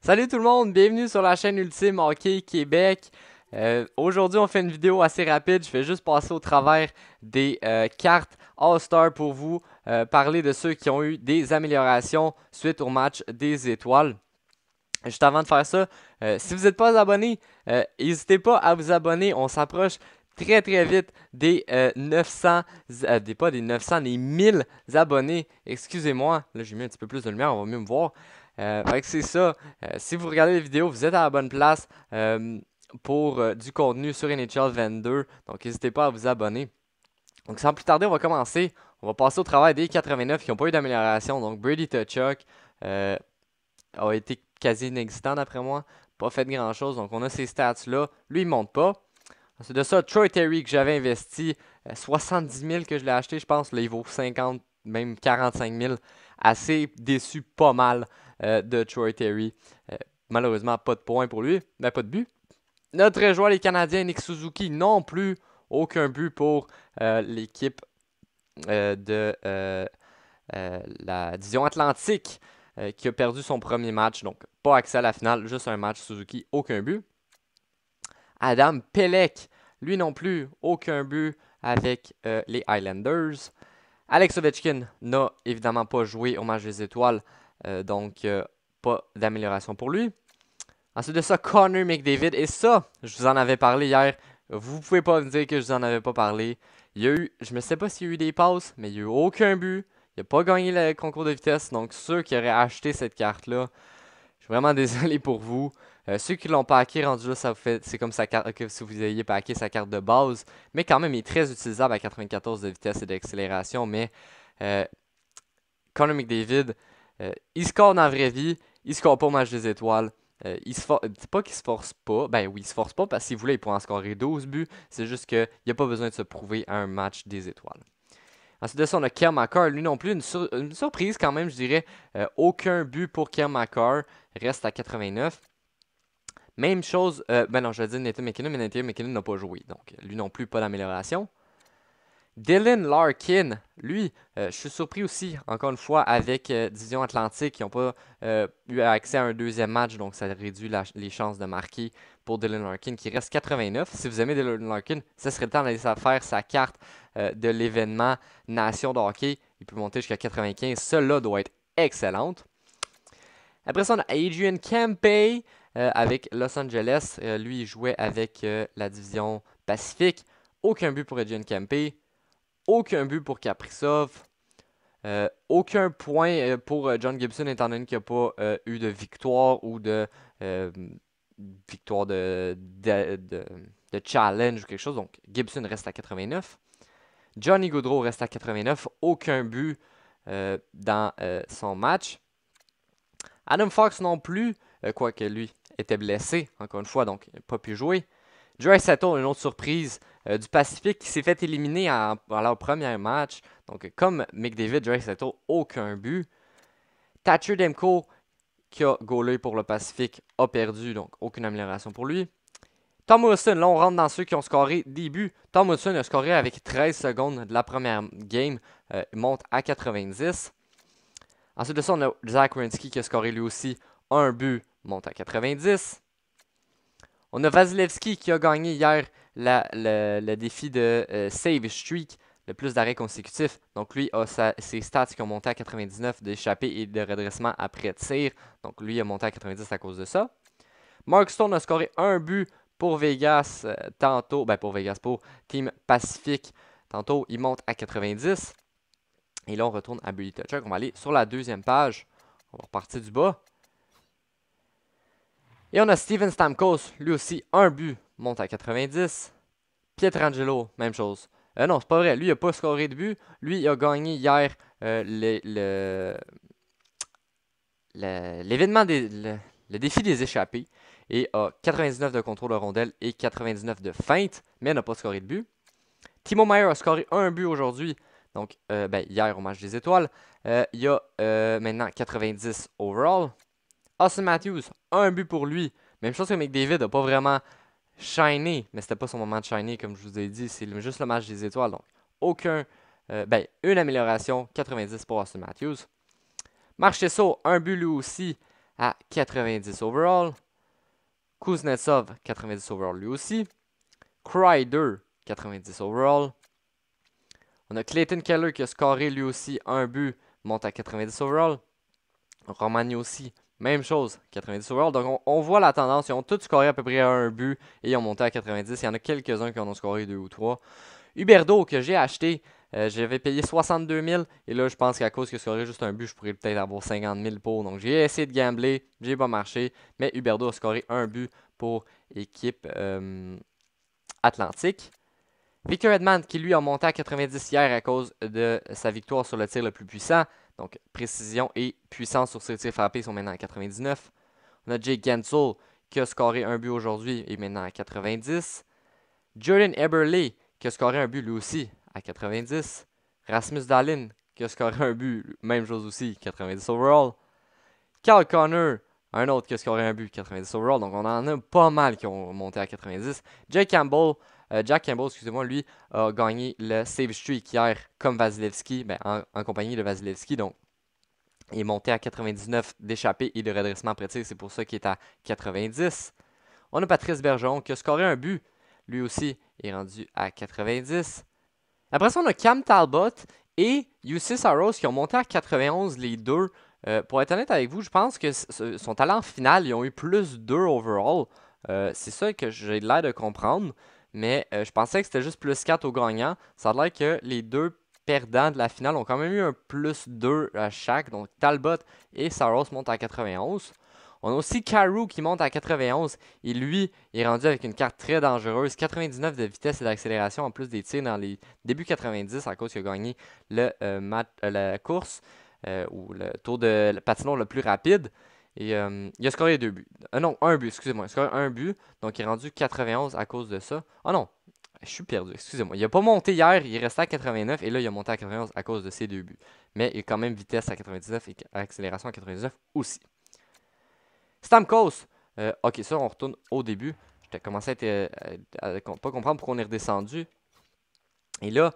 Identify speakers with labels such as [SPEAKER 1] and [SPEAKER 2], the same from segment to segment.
[SPEAKER 1] Salut tout le monde, bienvenue sur la chaîne Ultime Hockey Québec. Euh, aujourd'hui, on fait une vidéo assez rapide. Je vais juste passer au travers des euh, cartes All-Star pour vous euh, parler de ceux qui ont eu des améliorations suite au match des étoiles. Juste avant de faire ça, si vous n'êtes pas abonné, n'hésitez pas à vous abonner. On s'approche très très vite des 900, pas des 900, des 1000 abonnés. Excusez-moi, là j'ai mis un petit peu plus de lumière, on va mieux me voir. Euh, c'est ça. Euh, si vous regardez les vidéos, vous êtes à la bonne place euh, pour du contenu sur NHL 22. Donc, n'hésitez pas à vous abonner. Donc, sans plus tarder, on va commencer. On va passer au travail des 89 qui n'ont pas eu d'amélioration. Donc, Brady Tuchuk a été quasi inexistant d'après moi. Pas fait de grand chose. Donc, on a ces stats-là. Lui, il ne monte pas. C'est de ça, Troy Terry que j'avais investi, 70 000 que je l'ai acheté, je pense. Là, il vaut 50, même 45 000 assez déçu pas mal euh, de Troy Terry. Euh, malheureusement, pas de points pour lui, mais pas de but. Notre joueur, les Canadiens, Nick Suzuki, non plus aucun but pour euh, l'équipe de la division Atlantique qui a perdu son premier match. Donc, pas accès à la finale, juste un match Suzuki, aucun but. Adam Pelec, lui non plus, aucun but avec les Islanders. Alex Ovechkin n'a évidemment pas joué au match des étoiles, euh, donc euh, pas d'amélioration pour lui. Ensuite de ça, Connor McDavid, et ça, je vous en avais parlé hier, vous pouvez pas me dire que je vous en avais pas parlé. Il y a eu, je ne sais pas s'il y a eu des passes, mais il n'y a eu aucun but. Il n'a pas gagné le concours de vitesse, donc ceux qui auraient acheté cette carte-là, vraiment désolé pour vous. Euh, ceux qui l'ont packé, rendu là, ça fait, c'est comme sa carte, si vous ayez packé sa carte de base. Mais quand même, il est très utilisable à 94 de vitesse et d'accélération. Mais euh, Conor McDavid, euh, il score dans la vraie vie, il score pas au match des étoiles. Euh, il se pas qu'il se force pas. Ben oui, il se force pas parce qu'il voulait, il pourrait en scorer 12 buts. C'est juste qu'il n'y a pas besoin de se prouver à un match des étoiles. Ensuite de ça, on a Kermakar. Lui non plus, une, surprise quand même, je dirais. Euh, aucun but pour Kermakar. Reste à 89. Même chose, euh, ben non, je vais dire Nathan McKinnon, mais Nathan McKinnon n'a pas joué. Donc, lui non plus, pas d'amélioration. Dylan Larkin, lui, euh, je suis surpris aussi, encore une fois, avec euh, Division Atlantique. qui n'ont pas euh, eu accès à un deuxième match, donc ça réduit les chances de marquer pour Dylan Larkin, qui reste 89. Si vous aimez Dylan Larkin, ça serait le temps d'aller faire sa carte de l'événement Nation de hockey. Il peut monter jusqu'à 95. Cela doit être excellente. Après ça, on a Adrian Campay avec Los Angeles. lui, il jouait avec la division Pacifique. Aucun but pour Adrian Campay aucun but pour Kaprizov. Euh, aucun point euh, pour euh, John Gibson étant donné qu'il n'a pas eu de victoire ou de victoire de, challenge ou quelque chose. Donc Gibson reste à 89. Johnny Goudreau reste à 89. Aucun but dans son match. Adam Fox non plus, quoique lui était blessé, encore une fois, donc pas pu jouer. Dre Sato, une autre surprise euh, du Pacifique qui s'est fait éliminer à leur premier match. Donc, comme McDavid, Drey Sato, aucun but. Thatcher Demko, qui a goalé pour le Pacifique, a perdu, donc aucune amélioration pour lui. Tom Wilson, là on rentre dans ceux qui ont scoré des buts. Tom Wilson a scoré avec 13 secondes de la première game, euh, monte à 90. Ensuite de ça, on a Zach Rinsky qui a scoré lui aussi un but, monte à 90. On a Vasilevski qui a gagné hier le, défi de euh, Save Streak, le plus d'arrêts consécutifs. Donc lui a ses stats qui ont monté à 99 d'échappée et de redressement après tir. Donc lui a monté à 90 à cause de ça. Mark Stone a scoré un but pour Vegas euh, tantôt, ben pour Vegas, pour Team Pacifique. Tantôt, il monte à 90. Et là, on retourne à Billy Toucher. On va aller sur la deuxième page. On va repartir du bas. Et on a Steven Stamkos, lui aussi, un but, monte à 90. Pietrangelo, même chose. Euh, non, c'est pas vrai. Lui, il n'a pas scoré de but. Lui, il a gagné hier euh, l'événement le, défi des échappés et a 99 de contrôle de rondelle et 99 de feinte, mais n'a pas scoré de but. Timo Meyer a scoré un but aujourd'hui, donc euh, ben, hier au match des étoiles. Euh, il y a maintenant 90 overall. Austin Matthews, un but pour lui. Même chose que McDavid n'a pas vraiment shiné, mais c'était pas son moment de shiner, comme je vous ai dit. C'est juste le match des étoiles. Donc, aucun. Euh, ben, une amélioration, 90 pour Austin Matthews. Marchesso, un but lui aussi à 90 overall. Kuznetsov, 90 overall lui aussi. Cryder, 90 overall. On a Clayton Keller qui a scoré lui aussi un but, monte à 90 overall. Romani aussi, même chose, 90 overall. Donc, on, voit la tendance. Ils ont tous scoré à peu près un but et ils ont monté à 90. Il y en a quelques-uns qui en ont scoré deux ou trois. Huberdo, que j'ai acheté, euh, j'avais payé 62 000. Et là, je pense qu'à cause qu'il a scoré juste un but, je pourrais peut-être avoir 50 000 pour. Donc, j'ai essayé de gambler. J'ai pas marché. Mais Huberdo a scoré un but pour équipe euh, Atlantique. Victor Edmond, qui lui a monté à 90 hier à cause de sa victoire sur le tir le plus puissant. Donc, précision et puissance sur ses tirs frappés sont maintenant à 99. On a Jake Gensel qui a scoré un but aujourd'hui et maintenant à 90. Jordan Eberle qui a scoré un but lui aussi à 90. Rasmus Dahlin qui a scoré un but, même chose aussi, 90 overall. Carl Connor, un autre qui a scoré un but, 90 overall. Donc on en a pas mal qui ont monté à 90. Jake Campbell, euh, Jack Campbell, excusez-moi, lui a gagné le Save Streak hier comme Vasilevski, ben, en, compagnie de Vasilevski. Donc, il est monté à 99 d'échappée et de redressement après C'est pour ça qu'il est à 90. On a Patrice Bergeron qui a scoré un but. Lui aussi est rendu à 90. Après ça, on a Cam Talbot et Yussis Saros qui ont monté à 91 les deux. Euh, pour être honnête avec vous, je pense que son talent final, ils ont eu plus 2 overall. Euh, c'est ça que j'ai l'air de comprendre. Mais euh, je pensais que c'était juste plus 4 au gagnant. Ça a l'air que les deux perdants de la finale ont quand même eu un plus 2 à chaque. Donc Talbot et Saros montent à 91. On a aussi Carew qui monte à 91 et lui est rendu avec une carte très dangereuse, 99 de vitesse et d'accélération en plus des tirs dans les débuts 90 à cause qu'il a gagné le, euh, euh, la course ou le tour de patinon le plus rapide. Et euh, il a scoré deux buts. Euh, non, un but, excusez-moi. Il a scoré un but. Donc il est rendu 91 à cause de ça. Ah non, je suis perdu, excusez-moi. Il n'a pas monté hier, il restait à 89 et là il a monté à 91 à cause de ces deux buts. Mais il est quand même vitesse à 99 et accélération à 99 aussi. Stamkos. Euh, ok, ça on retourne au début. J'étais commencé à, ne pas comprendre pourquoi on est redescendu. Et là,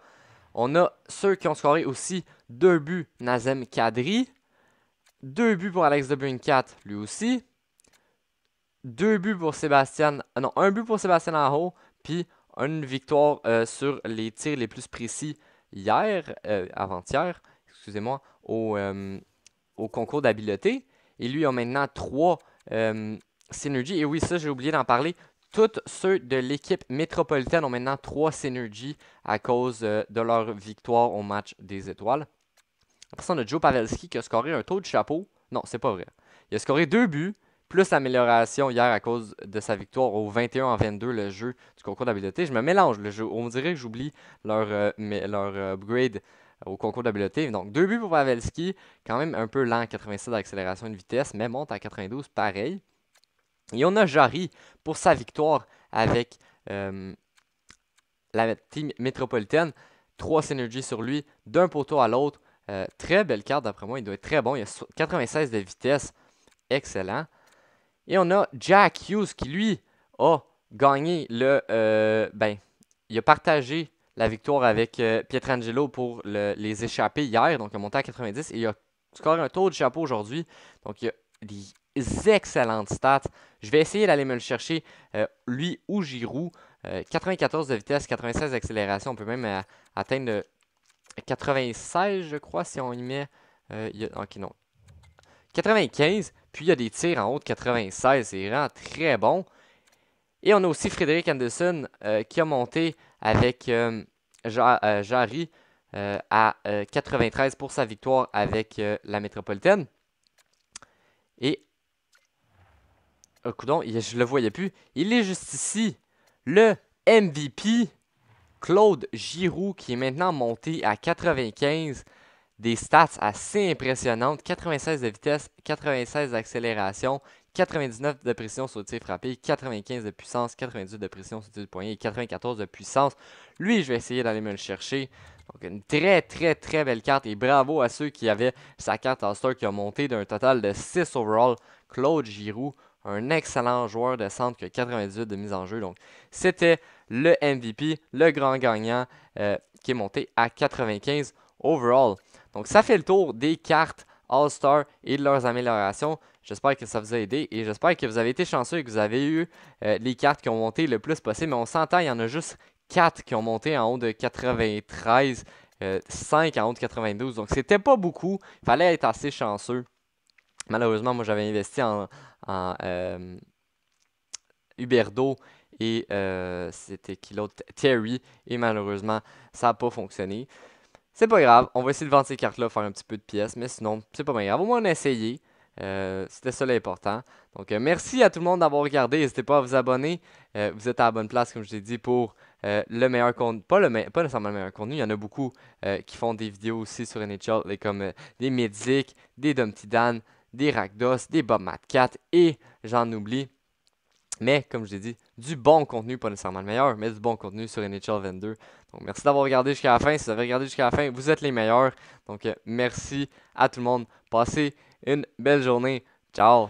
[SPEAKER 1] on a ceux qui ont scoré aussi deux buts. Nazem Kadri. Deux buts pour Alex de 4, lui aussi. Deux buts pour Sébastien. Euh, non, un but pour Sébastien Aho, puis une victoire euh, sur les tirs les plus précis hier, euh, avant-hier, excusez-moi, au, au, concours d'habileté. Et lui a maintenant trois synergies. Et oui, ça, j'ai oublié d'en parler. Tous ceux de l'équipe métropolitaine ont maintenant trois synergies à cause de leur victoire au match des étoiles. Après ça, on a Joe Pavelski qui a scoré un taux de chapeau. Non, c'est pas vrai. Il a scoré deux buts, plus l'amélioration hier à cause de sa victoire au 21 en 22, le jeu du concours d'habileté. Je me mélange le jeu. On dirait que j'oublie leur, euh, leur euh, upgrade au concours d'habileté. Donc, deux buts pour Pavelski, quand même un peu lent, 86 d'accélération et de vitesse, mais monte à 92 pareil. Et on a Jarry pour sa victoire avec euh, la team métropolitaine. Trois synergies sur lui, d'un poteau à l'autre. Euh, très belle carte d'après moi, il doit être très bon. Il a 96 de vitesse, excellent. Et on a Jack Hughes qui lui a gagné le... Euh, ben, il a partagé la victoire avec euh, Pietrangelo pour les échapper hier, donc il a monté à 90 et il a score un tour de chapeau aujourd'hui. Donc il a des excellentes stats. Je vais essayer d'aller me le chercher, lui ou Giroud. 94 de vitesse, 96 d'accélération. On peut même atteindre atteindre 96, je crois, si on y met... Euh, ok, non. 95, puis il y a des tirs en haut de 96, c'est vraiment très bon. Et on a aussi Frédéric Anderson euh, qui a monté avec euh, Jarry à 93 pour sa victoire avec la Métropolitaine. Et... Oh, coudonc, je le voyais plus. Il est juste ici. Le MVP Claude Giroux, qui est maintenant monté à 95, des stats assez impressionnantes 96 de vitesse, 96 d'accélération, 99 de pression sur le tir frappé, 95 de puissance, 98 de pression sur le tir de poignet et 94 de puissance. Lui, je vais essayer d'aller me le chercher. Donc, une très, très, très belle carte. Et bravo à ceux qui avaient sa carte en stock qui a monté d'un total de 6 overall. Claude Giroux un excellent joueur de centre qui a 98 de mise en jeu. Donc, c'était le MVP, le grand gagnant euh, qui est monté à 95 overall. Donc, ça fait le tour des cartes All-Star et de leurs améliorations. J'espère que ça vous a aidé et j'espère que vous avez été chanceux et que vous avez eu euh, les cartes qui ont monté le plus possible. Mais on s'entend, il y en a juste 4 qui ont monté en haut de 93, 5 euh, en haut de 92. Donc, c'était pas beaucoup. Il fallait être assez chanceux malheureusement, moi, j'avais investi en, euh, Uberdo et euh, c'était qui l'autre Terry. Et malheureusement, ça n'a pas fonctionné. C'est pas grave, on va essayer de vendre ces cartes-là, faire un petit peu de pièces, mais sinon, c'est pas bien grave. Au moins, on a essayé. Euh, c'était ça l'important. Donc, merci à tout le monde d'avoir regardé. N'hésitez pas à vous abonner. vous êtes à la bonne place, comme je l'ai dit, pour le meilleur contenu, pas, le nécessairement le meilleur contenu, il y en a beaucoup qui font des vidéos aussi sur NHL, comme des Medzik, des Dumpty Dan, des Rakdos, des Bob 4 et j'en oublie. Mais comme je l'ai dit, du bon contenu, pas nécessairement le meilleur, mais du bon contenu sur NHL 22. Donc merci d'avoir regardé jusqu'à la fin. Si vous avez regardé jusqu'à la fin, vous êtes les meilleurs. Donc euh, merci à tout le monde. Passez une belle journée. Ciao!